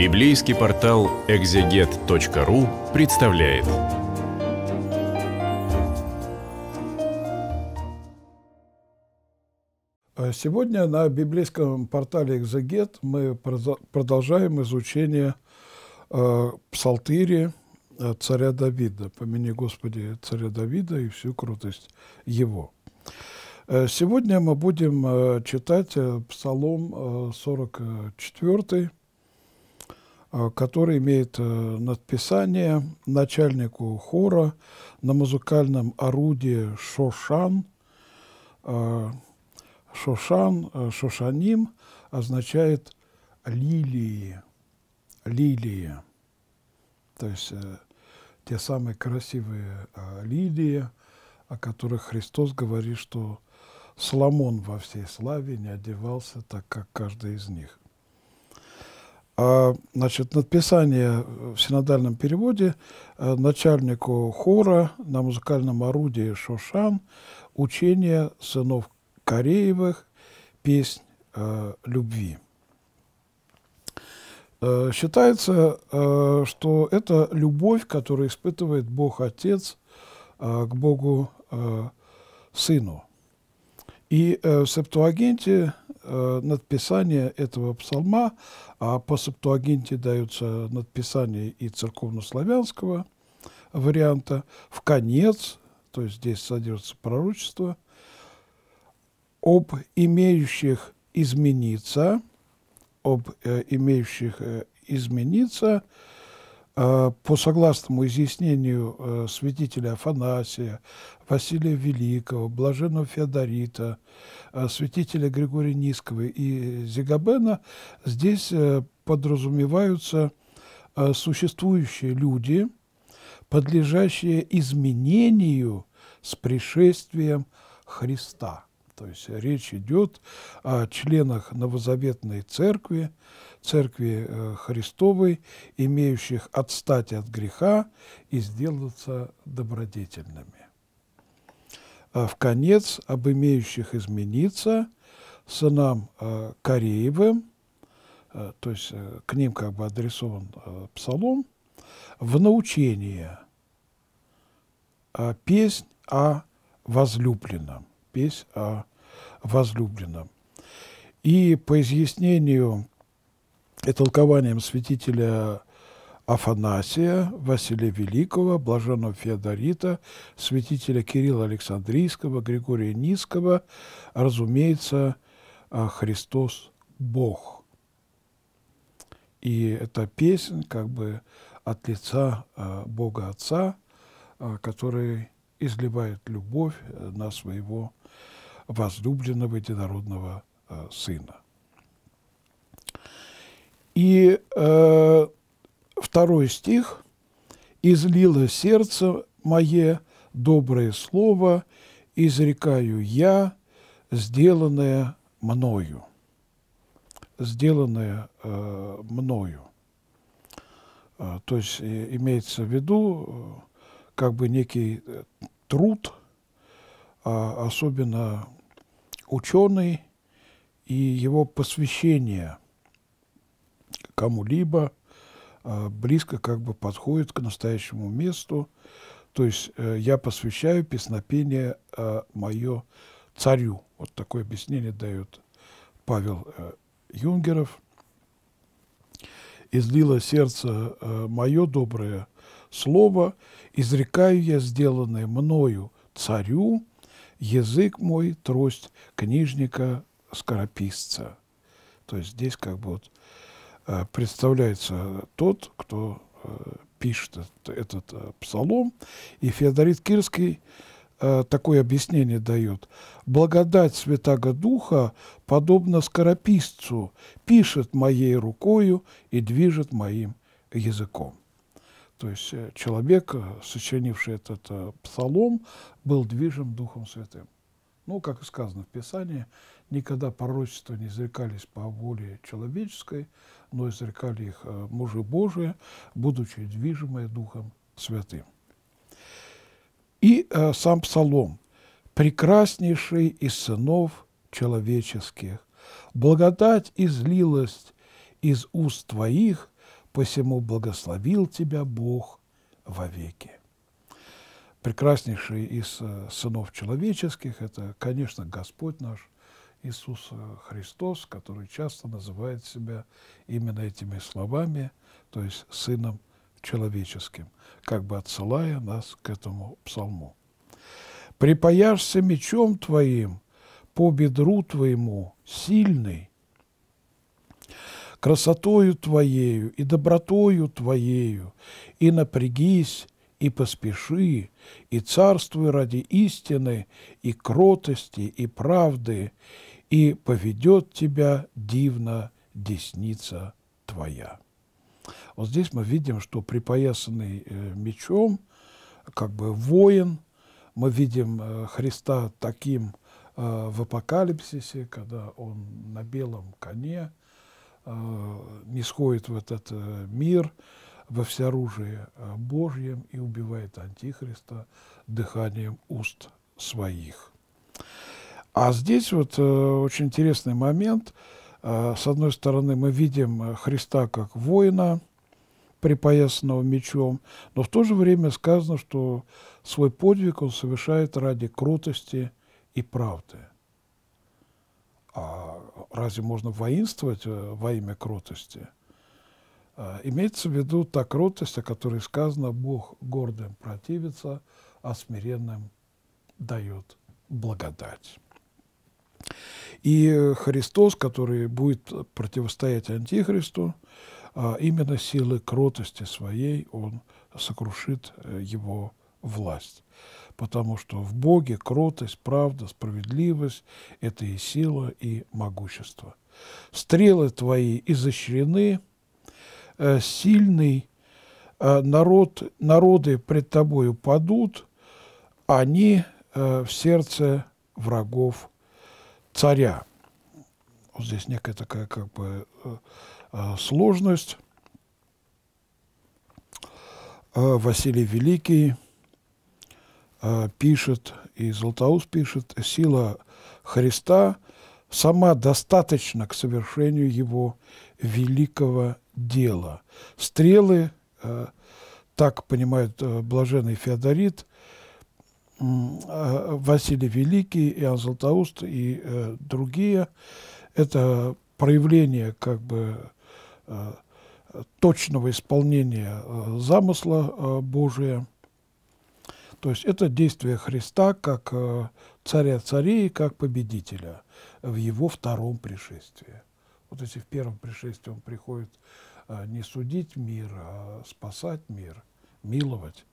Библейский портал экзегет.ру представляет. А сегодня на библейском портале «Экзегет» мы продолжаем изучение э, псалтири э, царя Давида. «Помяни, Господи, царя Давида и всю крутость его». Э, сегодня мы будем э, читать Псалом 44, Э, который имеет э, надписание начальнику хора на музыкальном орудии Шошан. Э, Шошан, Шошаним означает лилии, лилии, то есть те самые красивые лилии, о которых Христос говорит, что Соломон во всей славе не одевался так, как каждый из них. А, значит, надписание в синодальном переводе э, начальнику хора на музыкальном орудии Шошан «Учение сынов Кореевых. Песнь э, любви». Э, считается, э, что это любовь, которую испытывает Бог-Отец э, к Богу-Сыну. Э, И э, в Септуагенте Э, надписание этого псалма, а по Септуагинте даются надписание и церковнославянского варианта, в конец, то есть здесь содержится пророчество, об имеющих измениться, об э, имеющих э, измениться – Э, по согласному изъяснению э, святителя Афанасия, Василия Великого, Блаженного Феодорита, э, святителя Григория Низкого и Зигабена, здесь подразумеваются существующие люди, подлежащие изменению с пришествием Христа. То есть речь идет о членах новозаветной церкви, Церкви э, Христовой, имеющих отстать от греха и сделаться добродетельными. А в конец об имеющих измениться сынам э, Кореевым, э, то есть к ним как бы адресован псалом, в научение, а песнь о возлюбленном, песнь о возлюбленном. И по изъяснению и толкованием святителя Афанасия, Василия Великого, Блаженного Феодорита, святителя Кирилла Александрийского, Григория Низкого, разумеется, а, Христос Бог. И эта песня, как бы от лица а, Бога Отца, а, который изливает любовь на своего возлюбленного единородного сына. И э, второй стих «Излило сердце мое доброе слово, изрекаю я, сделанное мною». Сделанное э, мною. Э, то есть э, имеется в виду э, как бы некий труд, а, особенно ученый, и его посвящение – кому-либо а, близко как бы подходит к настоящему месту. То есть э, я посвящаю песнопение э, мое царю. Вот такое объяснение дает Павел э, Юнгеров. «Излило сердце мое доброе слово, изрекаю я сделанное мною царю, язык мой трость книжника-скорописца». То есть здесь как бы вот Э, представляется тот, кто э, пишет этот, э, псалом. И Феодорит Кирский такое объяснение дает. «Благодать Святаго Духа, подобно скорописцу, пишет моей рукою и движет моим языком». То есть человек, сочинивший этот псалом, был движим Духом Святым. Ну, как и сказано в Писании, никогда пророчества не изрекались по воле человеческой, но изрекали их э, мужи Божие, будучи движимые Духом Святым. И э, сам Псалом «Прекраснейший из сынов человеческих, благодать и излилась из уст твоих, посему благословил тебя Бог вовеки» прекраснейший из э, сынов человеческих, это, конечно, Господь наш, Иисус Христос, который часто называет себя именно этими словами, то есть Сыном Человеческим, как бы отсылая нас к этому псалму. «Припаяшься мечом твоим по бедру твоему, сильный, красотою твоею и добротою твоею, и напрягись и поспеши, и царствуй ради истины, и кротости, и правды, и поведет тебя дивно десница твоя». Вот здесь мы видим, что припоясанный э, мечом, как бы воин, мы видим э, Христа таким э, в апокалипсисе, когда он на белом коне не сходит в этот мир, во всеоружие э, Божьем и убивает Антихриста дыханием уст своих. А здесь вот э, очень интересный момент. Э, с одной стороны, мы видим э, Христа как воина, припоясанного мечом, но в то же время сказано, что свой подвиг он совершает ради крутости и правды. А разве можно воинствовать э, во имя крутости? А, имеется в виду та кротость, о которой сказано, Бог гордым противится, а смиренным дает благодать. И Христос, который будет противостоять Антихристу, а, именно силы кротости своей он сокрушит э, его власть. Потому что в Боге кротость, правда, справедливость – это и сила, и могущество. Стрелы твои изощрены – Э, сильный, э, народ, народы пред тобою падут, они э, в сердце врагов царя. Вот здесь некая такая как бы сложность. Василий Великий пишет, и Златоуст пишет, сила Христа сама достаточна к совершению его великого дело. Стрелы, э, так понимают э, блаженный Феодорит, э, Василий Великий, Иоанн Златоуст и другие, это проявление как бы точного исполнения замысла Божия. То есть это действие Христа как царя царей, как победителя в его втором пришествии. Вот если в первом пришествии он приходит а, не судить мир, а спасать мир, миловать,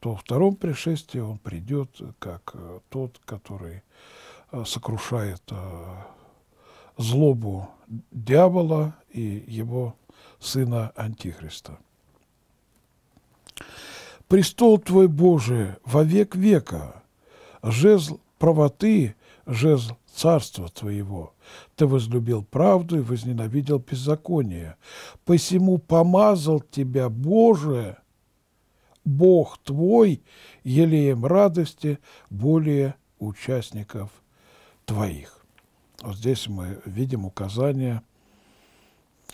то во втором пришествии он придет как э, тот, который э, сокрушает э, злобу дьявола и его сына Антихриста. Престол твой Божий во век века, жезл правоты, жезл царства твоего. Ты возлюбил правду и возненавидел беззаконие. Посему помазал тебя, Боже, Бог твой, елеем радости более участников твоих. Вот здесь мы видим указание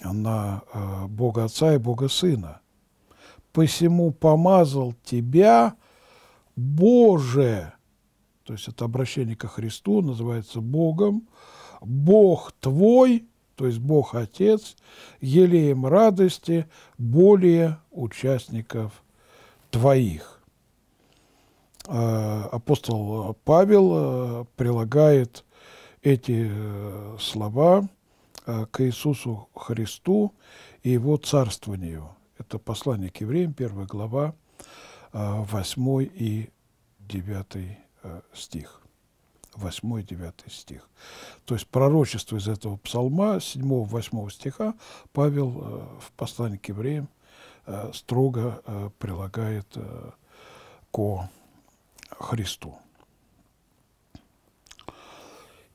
на э, Бога Отца и Бога Сына. «Посему помазал тебя, Боже, то есть это обращение ко Христу, называется Богом. Бог твой, то есть Бог Отец, елеем радости более участников твоих. А, апостол Павел а, прилагает эти э, слова а, к Иисусу Христу и Его царствованию. Это послание к евреям, 1 глава, 8 и 9 Э, стих. 8-9 стих. То есть пророчество из этого псалма, 7-8 стиха, Павел э, в послании к евреям э, строго прилагает ко Христу.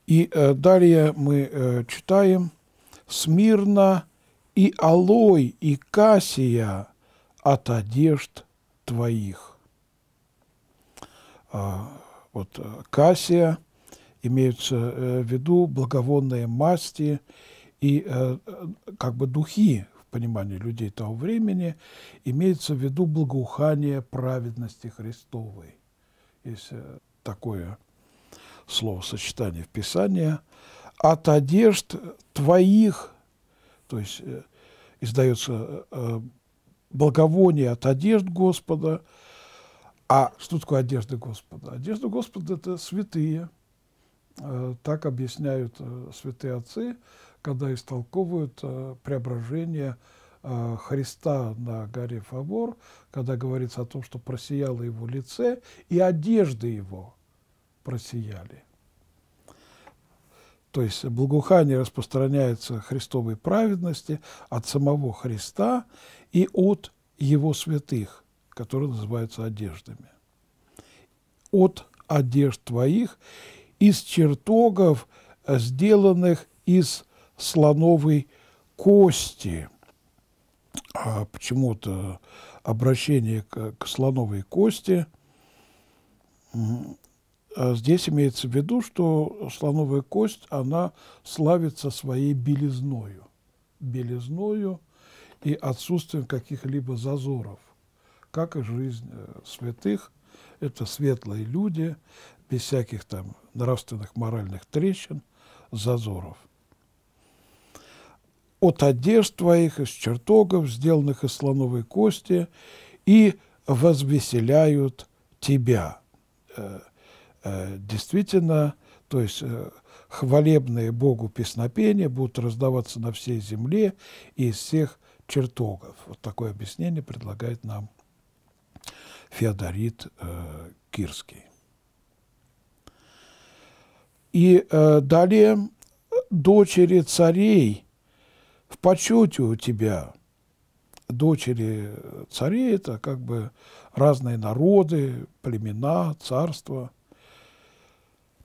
И далее мы читаем «Смирно и алой, и кассия от одежд твоих» вот э, кассия, имеются э, в виду благовонные масти и э, как бы духи в понимании людей того времени, имеется в виду благоухание праведности Христовой. Есть такое словосочетание в Писании. От одежд твоих, то есть издается благовоние от одежд Господа – а что такое одежда Господа? Одежда Господа – это святые. Э, так объясняют э, святые отцы, когда истолковывают э, преображение Христа на горе Фавор, когда говорится о том, что просияло его лице, и одежды его просияли. То есть благоухание распространяется Христовой праведности от самого Христа и от его святых которые называются одеждами. От одежд твоих, из чертогов, э, сделанных из слоновой кости. А почему-то обращение к, к слоновой кости. Э, здесь имеется в виду, что слоновая кость, она славится своей белизною. Белизною и отсутствием каких-либо зазоров – как и жизнь э, святых. Это светлые люди, без всяких там нравственных, моральных трещин, зазоров. От одежд твоих, из чертогов, сделанных из слоновой кости, и возвеселяют тебя. Э, э, действительно, то есть хвалебные Богу песнопения будут раздаваться на всей земле и из всех чертогов. Вот такое объяснение предлагает нам Феодорит э, Кирский. И э, далее дочери царей в почете у тебя. Дочери царей – это как бы разные народы, племена, царства.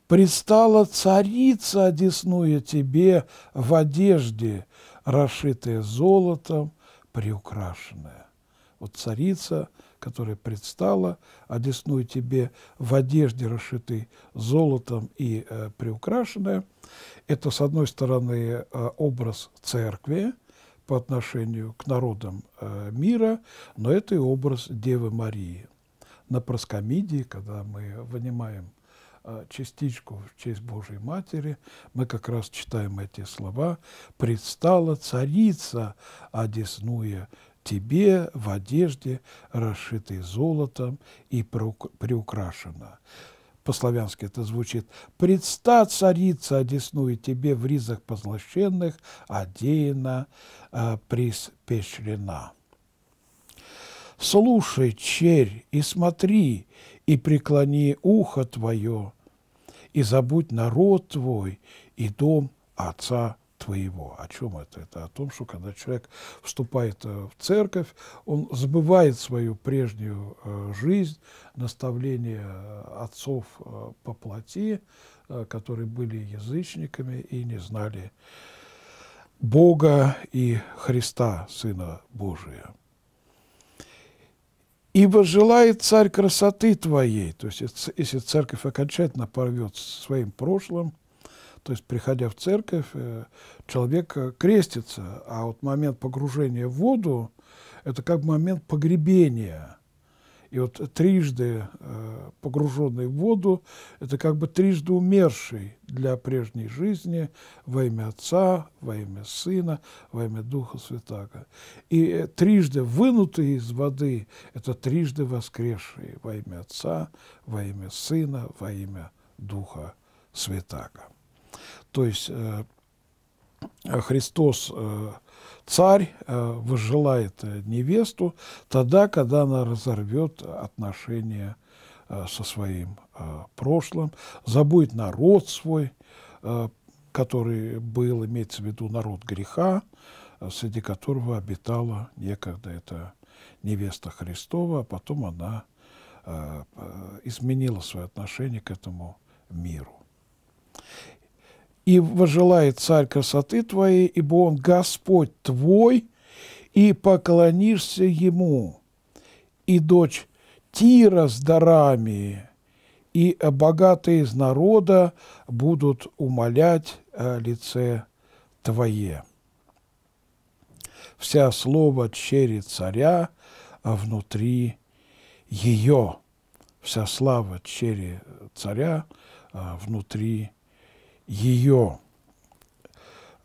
Пристала царица, одесную тебе, в одежде, расшитая золотом, приукрашенная». Вот царица – которая предстала, одесную а тебе в одежде, расшитой золотом и э, приукрашенная. Это, с одной стороны, э, образ церкви по отношению к народам э, мира, но это и образ Девы Марии. На Проскомидии, когда мы вынимаем э, частичку в честь Божьей Матери, мы как раз читаем эти слова «Предстала царица, одеснуя а тебе в одежде, расшитой золотом и приукрашена». По-славянски это звучит. «Предста царица одеснует тебе в ризах позлощенных, одеяна, э, приспечлена». «Слушай, черь, и смотри, и преклони ухо твое, и забудь народ твой и дом отца твоего. О чем это? Это о том, что когда человек вступает э, в церковь, он забывает свою прежнюю э, жизнь, наставления э, отцов по плоти, которые были язычниками и не знали Бога и Христа, Сына Божия. «Ибо желает царь красоты твоей», то есть если церковь окончательно порвет своим прошлым, то есть, приходя в церковь, э, человек э, крестится, а вот момент погружения в воду – это как момент погребения. И вот трижды э, погруженный в воду – это как бы трижды умерший для прежней жизни во имя Отца, во имя Сына, во имя Духа Святаго. И трижды вынутый из воды – это трижды воскресший во имя Отца, во имя Сына, во имя Духа Святаго. То есть э, Христос э, царь э, возжелает невесту тогда, когда она разорвет отношения со своим прошлым, забудет народ свой, который был, имеется в виду народ греха, среди которого обитала некогда эта невеста Христова, а потом она изменила свое отношение к этому миру и вожелает царь красоты твоей, ибо он Господь твой, и поклонишься ему. И дочь Тира с дарами, и богатые из народа будут умолять лице твое. Вся слово чери царя внутри ее. Вся слава чери царя а, внутри ее ее,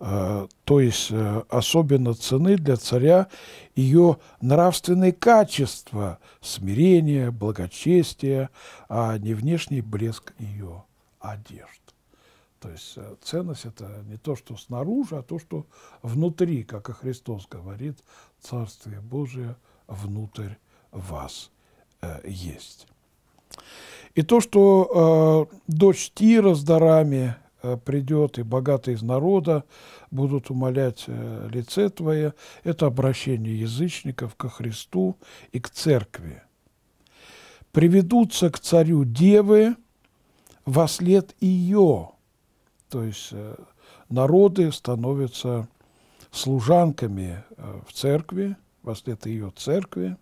э, то есть э, особенно цены для царя ее нравственные качества, смирение, благочестие, а не внешний блеск ее одежд. То есть э, ценность – это не то, что снаружи, а то, что внутри, как и Христос говорит, Царствие Божие внутрь вас э, есть. И то, что э, дочь Тира с дарами Э, придет, и богатые из народа будут умолять э, лице Твое. Это обращение язычников ко Христу и к Церкви. Приведутся к царю девы во след ее. То есть э, народы становятся служанками в церкви, во след ее церкви.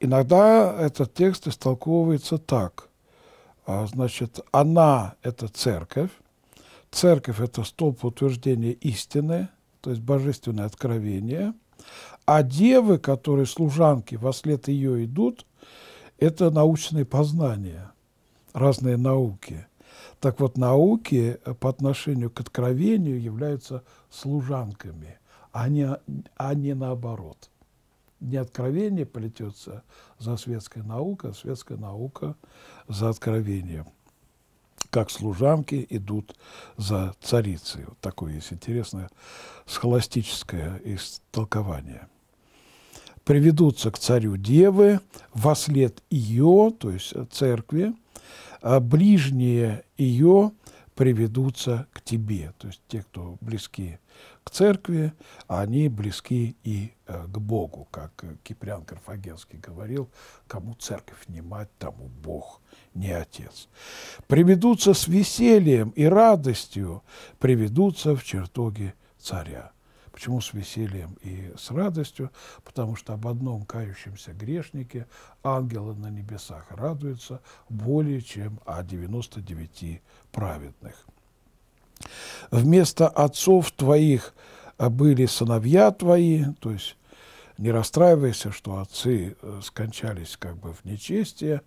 Иногда этот текст истолковывается так. А, значит, она — это церковь, церковь — это столб утверждения истины, то есть божественное откровение, а девы, которые служанки во след ее идут, это научные познания, разные науки. Так вот, науки э, по отношению к откровению являются служанками, а не, а не наоборот не откровение полетется за светской наукой, а светская наука за откровением. Как служанки идут за царицей. Вот такое есть интересное схоластическое истолкование. Приведутся к царю девы, во след ее, то есть церкви, а ближние ее приведутся к тебе, то есть те, кто близки церкви, а они близки и э, к Богу, как э, Киприан Карфагенский говорил, кому церковь не мать, тому Бог не отец. Приведутся с весельем и радостью, приведутся в чертоги царя. Почему с весельем и с радостью? Потому что об одном кающемся грешнике ангелы на небесах радуются более чем о 99 праведных вместо отцов твоих э, были сыновья твои, то есть не расстраивайся, что отцы э, скончались как бы в нечестие,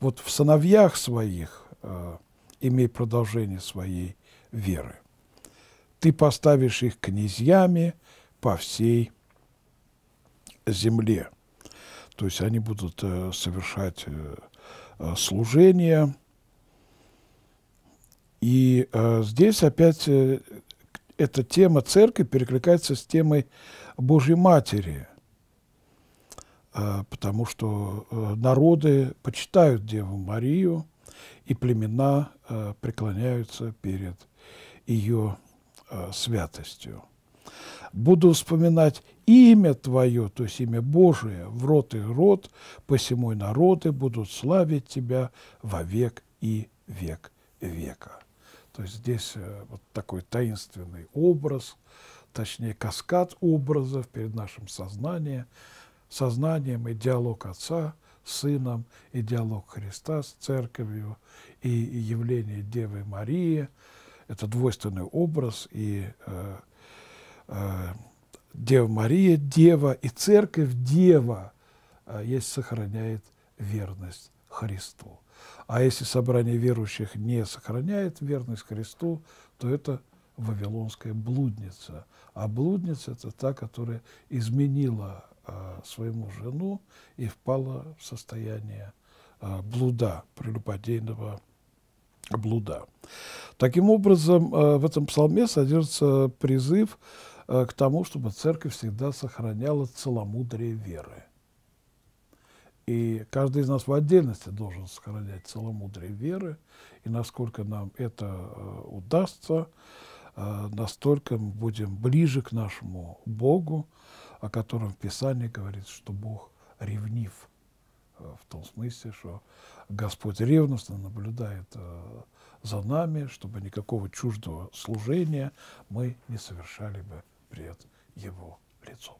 вот в сыновьях своих э, имей продолжение своей веры. Ты поставишь их князьями по всей земле. То есть они будут э, совершать э, э служение, и э, здесь опять э, эта тема церкви перекликается с темой Божьей Матери, э, потому что э, народы почитают Деву Марию, и племена э, преклоняются перед ее э, святостью. Буду вспоминать имя Твое, то есть имя Божие, в рот и рот, посему народы будут славить Тебя во век и век века. То есть здесь э, вот такой таинственный образ, точнее каскад образов перед нашим сознанием, сознанием и диалог Отца с Сыном, и диалог Христа с Церковью, и явление Девы Марии. Это двойственный образ, и э, э, Дева Мария – Дева, и Церковь – Дева, э, есть сохраняет верность Христу. А если собрание верующих не сохраняет верность Христу, то это вавилонская блудница. А блудница – это та, которая изменила э, своему жену и впала в состояние э, блуда, прелюбодейного блуда. Таким образом, э, в этом псалме содержится призыв к тому, чтобы церковь всегда сохраняла целомудрие веры. И каждый из нас в отдельности должен сохранять целомудрие веры. И насколько нам это э, удастся, э, настолько мы будем ближе к нашему Богу, о котором в Писании говорится, что Бог ревнив. Э, в том смысле, что Господь ревностно наблюдает за нами, чтобы никакого чуждого служения мы не совершали бы пред Его лицом.